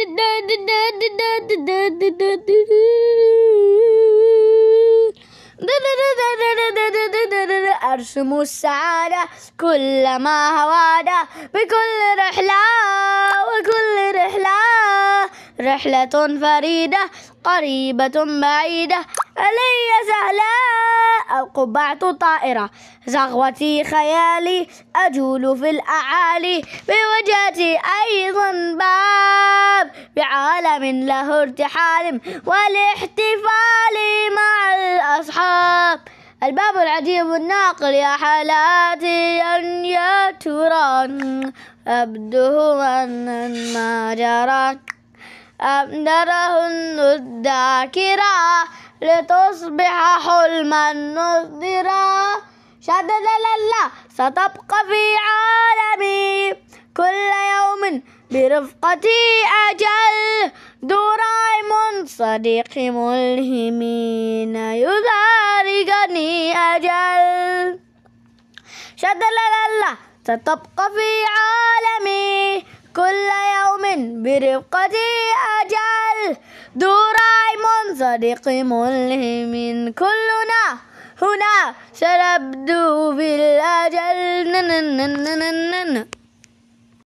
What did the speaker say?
أرسم السعادة كلما هوادة بكل رحلة وكل رحلة رحلة فريدة قريبة بعيدة علي سهلة أو طائرة زغوتي خيالي أجول في الأعالي بوجه بعالم له ارتحال والاحتفال مع الأصحاب الباب العجيب الناقل يا حالاتي أن يا ترى أبده أن ما جرى أبدره الذاكرة لتصبح حلما نصدرا شدد لله ستبقى في عالمي كل برفقتي أجل دورايم صديق ملهمين يزارقني أجل شدلل ستبقى في عالمي كل يوم برفقتي أجل دورايم صديق ملهمين كلنا هنا سنبدو بالأجل